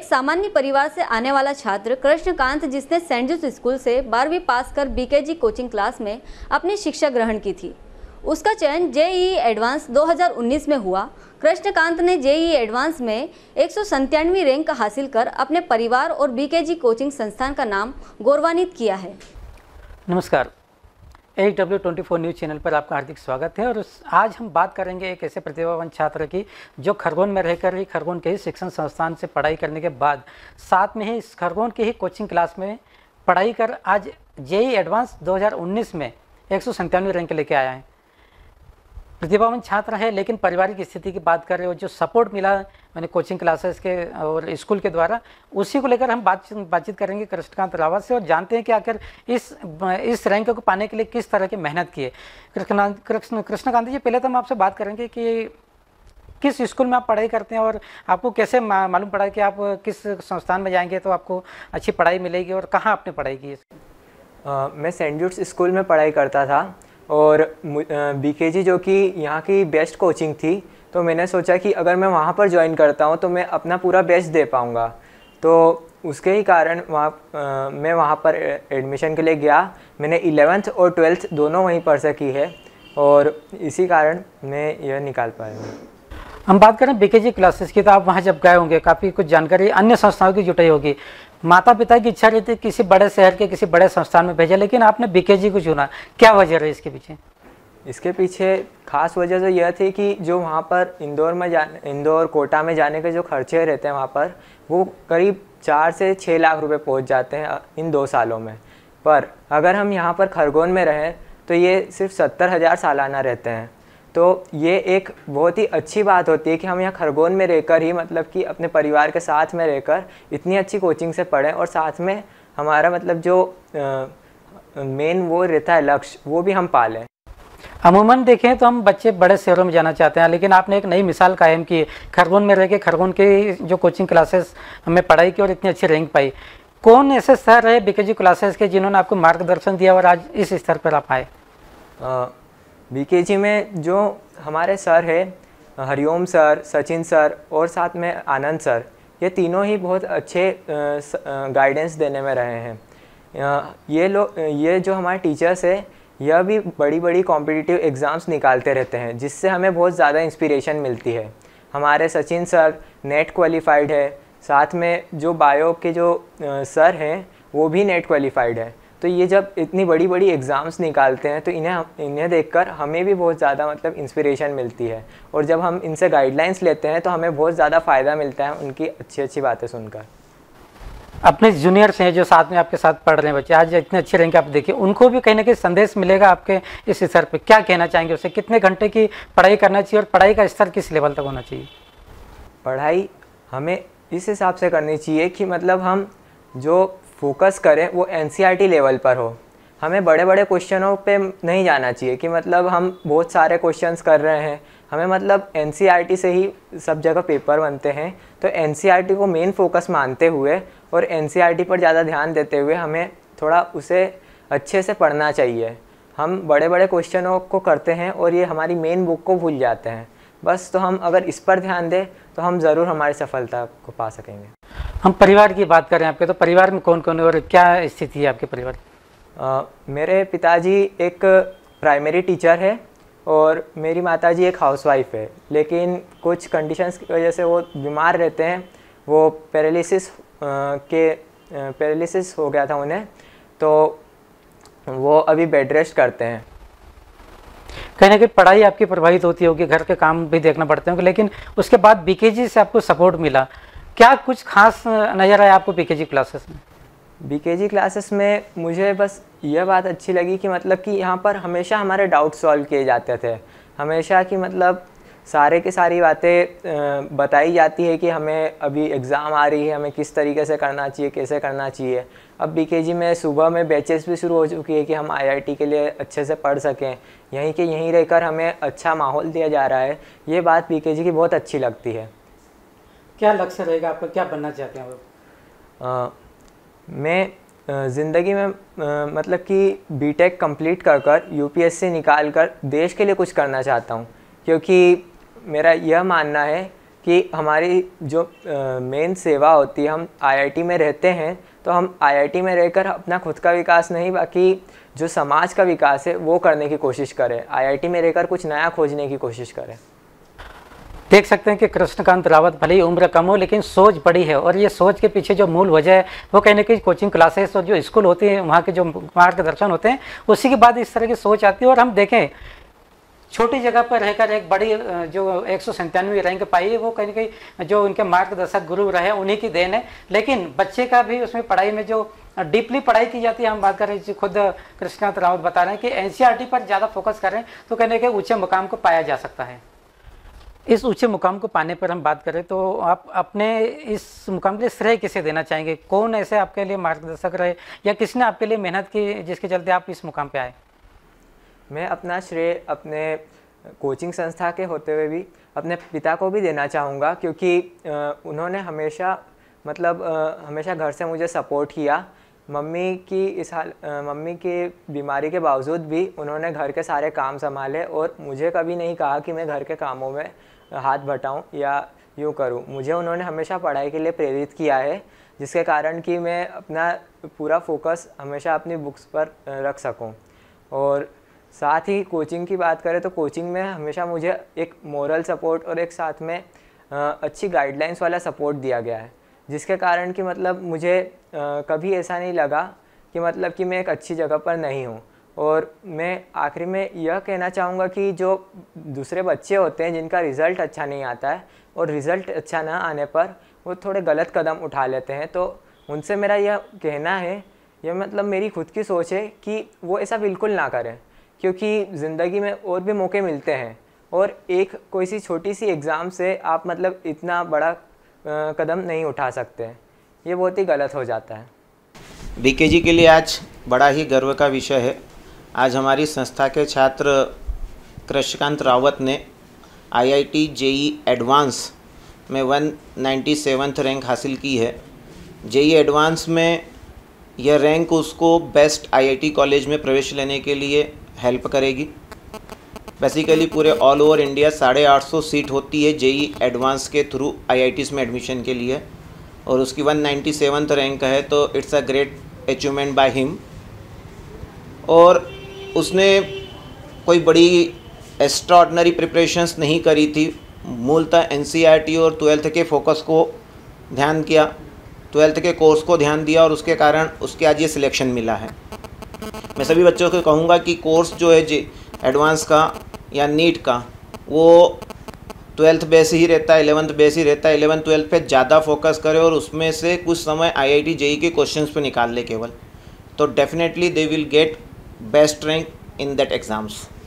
एक सामान्य परिवार से आने वाला छात्र कृष्णकांत जिसने सेंट जोस स्कूल से बारहवीं पास कर बीकेजी कोचिंग क्लास में अपनी शिक्षा ग्रहण की थी उसका चयन जेई एडवांस 2019 में हुआ कृष्णकांत ने जेई एडवांस e e में एक रैंक हासिल कर अपने परिवार और बीकेजी कोचिंग संस्थान का नाम गौरवान्वित किया है नमस्कार H W twenty four news channel पर आपका हार्दिक स्वागत है और आज हम बात करेंगे एक ऐसे प्रतिभावान छात्र की जो खरगोन में रहकर ही खरगोन के ही शिक्षण संस्थान से पढ़ाई करने के बाद साथ में ही इस खरगोन के ही कोचिंग क्लास में पढ़ाई कर आज जेई एडवांस 2019 में एक सौ रैंक लेके आया है प्रतिभावन छात्र है लेकिन पारिवारिक स्थिति की बात कर रहे हो जो सपोर्ट मिला मैंने कोचिंग क्लासेस के और स्कूल के द्वारा उसी को लेकर हम बातचीत बातचीत करेंगे कृष्णकांत रावत से और जानते हैं कि आखिर इस इस रैंक को पाने के लिए किस तरह की मेहनत की है कृष्ण कृष्णकांत जी पहले तो हम आपसे बात करेंगे कि किस स्कूल में आप पढ़ाई करते हैं और आपको कैसे मालूम पड़ा कि आप किस संस्थान में जाएंगे तो आपको अच्छी पढ़ाई मिलेगी और कहाँ आपने पढ़ाई की मैं सेंट जूट्स स्कूल में पढ़ाई करता था और बीकेजी जो कि यहाँ की बेस्ट कोचिंग थी तो मैंने सोचा कि अगर मैं वहाँ पर ज्वाइन करता हूँ तो मैं अपना पूरा बेस्ट दे पाऊँगा तो उसके ही कारण वहाँ मैं वहाँ पर एडमिशन के लिए गया मैंने इलेवेंथ और ट्वेल्थ दोनों वहीं पर से की है और इसी कारण मैं यह निकाल पाया हूँ हम बात करें बीकेजी क्लासेस की तो आप वहाँ जब गए होंगे काफ़ी कुछ जानकारी अन्य संस्थाओं की जुटाई होगी माता पिता की इच्छा रहती किसी बड़े शहर के किसी बड़े संस्थान में भेजा लेकिन आपने बीकेजी को चुना क्या वजह रही इसके पीछे इसके पीछे खास वजह तो यह थी कि जो वहाँ पर इंदौर में जाने इंदौर कोटा में जाने के जो खर्चे रहते हैं वहाँ पर वो करीब चार से छः लाख रुपये पहुँच जाते हैं इन दो सालों में पर अगर हम यहाँ पर खरगोन में रहें तो ये सिर्फ सत्तर हज़ार सालाना रहते हैं तो ये एक बहुत ही अच्छी बात होती है कि हम यहाँ खरगोन में रहकर ही मतलब कि अपने परिवार के साथ में रहकर इतनी अच्छी कोचिंग से पढ़ें और साथ में हमारा मतलब जो मेन वो रहता है लक्ष्य वो भी हम पालें अमूमन देखें तो हम बच्चे बड़े शहरों में जाना चाहते हैं लेकिन आपने एक नई मिसाल कायम की खरगोन में रह के खरगोन के जो कोचिंग क्लासेस हमें पढ़ाई की और इतनी अच्छी रैंक पाई कौन ऐसे सर है बीके जी क्लासेस के जिन्होंने आपको मार्गदर्शन दिया और आज इस स्तर पर आप आए बीकेजी में जो हमारे सर है हरिओम सर सचिन सर और साथ में आनंद सर ये तीनों ही बहुत अच्छे गाइडेंस देने में रहे हैं ये लोग ये जो हमारे टीचर्स है यह भी बड़ी बड़ी कॉम्पिटिटिव एग्ज़ाम्स निकालते रहते हैं जिससे हमें बहुत ज़्यादा इंस्पिरेशन मिलती है हमारे सचिन सर नेट क्वालिफाइड है साथ में जो बायो के जो सर हैं वो भी नेट क्वालिफाइड है तो ये जब इतनी बड़ी बड़ी एग्ज़ाम्स निकालते हैं तो इन्हें इन्हें देखकर हमें भी बहुत ज़्यादा मतलब इंस्पिरेशन मिलती है और जब हम इनसे गाइडलाइंस लेते हैं तो हमें बहुत ज़्यादा फ़ायदा मिलता है उनकी अच्छी अच्छी बातें सुनकर अपने जूनियर्स हैं जो साथ में आपके साथ पढ़ रहे हैं बच्चे आज इतने अच्छे रहेंगे आप देखिए उनको भी कहीं ना कहीं संदेश मिलेगा आपके इस स्तर पर क्या कहना चाहेंगे उसे कितने घंटे की पढ़ाई करना चाहिए और पढ़ाई का स्तर किस लेवल तक होना चाहिए पढ़ाई हमें इस हिसाब से करनी चाहिए कि मतलब हम जो फोकस करें वो एन लेवल e पर हो हमें बड़े बड़े क्वेश्चनों पे नहीं जाना चाहिए कि मतलब हम बहुत सारे क्वेश्चंस कर रहे हैं हमें मतलब एन e से ही सब जगह पेपर बनते हैं तो एन e को मेन फोकस मानते हुए और एन पर ज़्यादा ध्यान देते हुए हमें थोड़ा उसे अच्छे से पढ़ना चाहिए हम बड़े बड़े क्वेश्चनों को करते हैं और ये हमारी मेन बुक को भूल जाते हैं बस तो हम अगर इस पर ध्यान दें तो हम ज़रूर हमारी सफलता को पा सकेंगे हम परिवार की बात करें आपके तो परिवार में कौन कौन है और क्या स्थिति है आपके परिवार आ, मेरे पिताजी एक प्राइमरी टीचर है और मेरी माताजी एक हाउसवाइफ है लेकिन कुछ कंडीशंस की वजह से वो बीमार रहते हैं वो पैरालिसिस के पैरालिसिस हो गया था उन्हें तो वो अभी बेड रेस्ट करते हैं कहीं ना कहीं पढ़ाई आपकी प्रभावित होती होगी घर के काम भी देखना पड़ते होंगे लेकिन उसके बाद बीकेजी से आपको सपोर्ट मिला क्या कुछ खास नज़र आया आपको बीकेजी क्लासेस में बीकेजी क्लासेस में मुझे बस यह बात अच्छी लगी कि मतलब कि यहाँ पर हमेशा हमारे डाउट सॉल्व किए जाते थे हमेशा कि मतलब सारे की सारी बातें बताई जाती है कि हमें अभी एग्ज़ाम आ रही है हमें किस तरीके से करना चाहिए कैसे करना चाहिए अब बीकेजी में सुबह में बैचेस भी शुरू हो चुकी है कि हम आईआईटी के लिए अच्छे से पढ़ सकें यहीं के यहीं रहकर हमें अच्छा माहौल दिया जा रहा है ये बात बीकेजी की बहुत अच्छी लगती है क्या लक्ष्य रहेगा आपका क्या बनना चाहते हैं आप मैं ज़िंदगी में आ, मतलब कि बीटेक कंप्लीट कर कर यूपीएससी निकाल कर देश के लिए कुछ करना चाहता हूँ क्योंकि मेरा यह मानना है कि हमारी जो मेन सेवा होती है हम आईआईटी में रहते हैं तो हम आईआईटी में रहकर अपना खुद का विकास नहीं बाकी जो समाज का विकास है वो करने की कोशिश करें आईआईटी में रहकर कुछ नया खोजने की कोशिश करें देख सकते हैं कि कृष्णकांत रावत भले ही उम्र कम हो लेकिन सोच बड़ी है और ये सोच के पीछे जो मूल वजह है वो कहने की कोचिंग क्लासेस और जो स्कूल होते हैं वहाँ के जो मार्गदर्शन होते हैं उसी के बाद इस तरह की सोच आती है और हम देखें छोटी जगह पर रहकर एक बड़ी जो एक सौ सन्तानवे रैंक पाई है वो कहीं कहीं जो उनके मार्गदर्शक गुरु रहे उन्हीं की देन है लेकिन बच्चे का भी उसमें पढ़ाई में जो डीपली पढ़ाई की जाती है हम बात कर रहे हैं खुद कृष्णनाथ रावत बता रहे हैं कि एनसीईआरटी पर ज़्यादा फोकस करें तो कहने के ऊंचे मुकाम को पाया जा सकता है इस ऊंचे मुकाम को पाने पर हम बात करें तो आप अपने इस मुकाम के लिए श्रेय किसे देना चाहेंगे कौन ऐसे आपके लिए मार्गदर्शक रहे या किसने आपके लिए मेहनत की जिसके चलते आप इस मुकाम पे आए मैं अपना श्रेय अपने कोचिंग संस्था के होते हुए भी अपने पिता को भी देना चाहूँगा क्योंकि उन्होंने हमेशा मतलब हमेशा घर से मुझे सपोर्ट किया मम्मी की इस हाल मम्मी के बीमारी के बावजूद भी उन्होंने घर के सारे काम संभाले और मुझे कभी नहीं कहा कि मैं घर के कामों में हाथ बटाऊँ या यूँ करूँ मुझे उन्होंने हमेशा पढ़ाई के लिए प्रेरित किया है जिसके कारण कि मैं अपना पूरा फोकस हमेशा अपनी बुक्स पर रख सकूं और साथ ही कोचिंग की बात करें तो कोचिंग में हमेशा मुझे एक मॉरल सपोर्ट और एक साथ में अच्छी गाइडलाइंस वाला सपोर्ट दिया गया है जिसके कारण कि मतलब मुझे आ, कभी ऐसा नहीं लगा कि मतलब कि मैं एक अच्छी जगह पर नहीं हूँ और मैं आखिरी में यह कहना चाहूँगा कि जो दूसरे बच्चे होते हैं जिनका रिज़ल्ट अच्छा नहीं आता है और रिज़ल्ट अच्छा ना आने पर वो थोड़े गलत कदम उठा लेते हैं तो उनसे मेरा यह कहना है यह मतलब मेरी खुद की सोच है कि वो ऐसा बिल्कुल ना करें क्योंकि ज़िंदगी में और भी मौके मिलते हैं और एक कोई सी छोटी सी एग्ज़ाम से आप मतलब इतना बड़ा कदम नहीं उठा सकते ये बहुत ही गलत हो जाता है जी के लिए आज बड़ा ही गर्व का विषय है आज हमारी संस्था के छात्र कृष्णकांत रावत ने आईआईटी जेई एडवांस में वन नाइन्टी सेवन्थ रैंक हासिल की है जेई एडवांस e में यह रैंक उसको बेस्ट आईआईटी कॉलेज में प्रवेश लेने के लिए हेल्प करेगी बेसिकली पूरे ऑल ओवर इंडिया साढ़े आठ सौ सीट होती है जेई एडवांस e के थ्रू आई में एडमिशन के लिए और उसकी वन नाइन्टी सेवन्थ रैंक है तो it's a great achievement by him और उसने कोई बड़ी एक्स्ट्रा प्रिपरेशंस नहीं करी थी मूलतः एन e और ट्वेल्थ के फोकस को ध्यान किया ट्वेल्थ के कोर्स को ध्यान दिया और उसके कारण उसके आज ये सिलेक्शन मिला है मैं सभी बच्चों को कहूँगा कि कोर्स जो है जी एडवांस का या नीट का वो ट्वेल्थ बेस ही रहता है एलेवंथ बेस ही रहता है एलेवंथ ट्वेल्थ पे ज़्यादा फोकस करें और उसमें से कुछ समय आई आई टी जेई के क्वेश्चन पे निकाल ले केवल तो definitely they will get best rank in that exams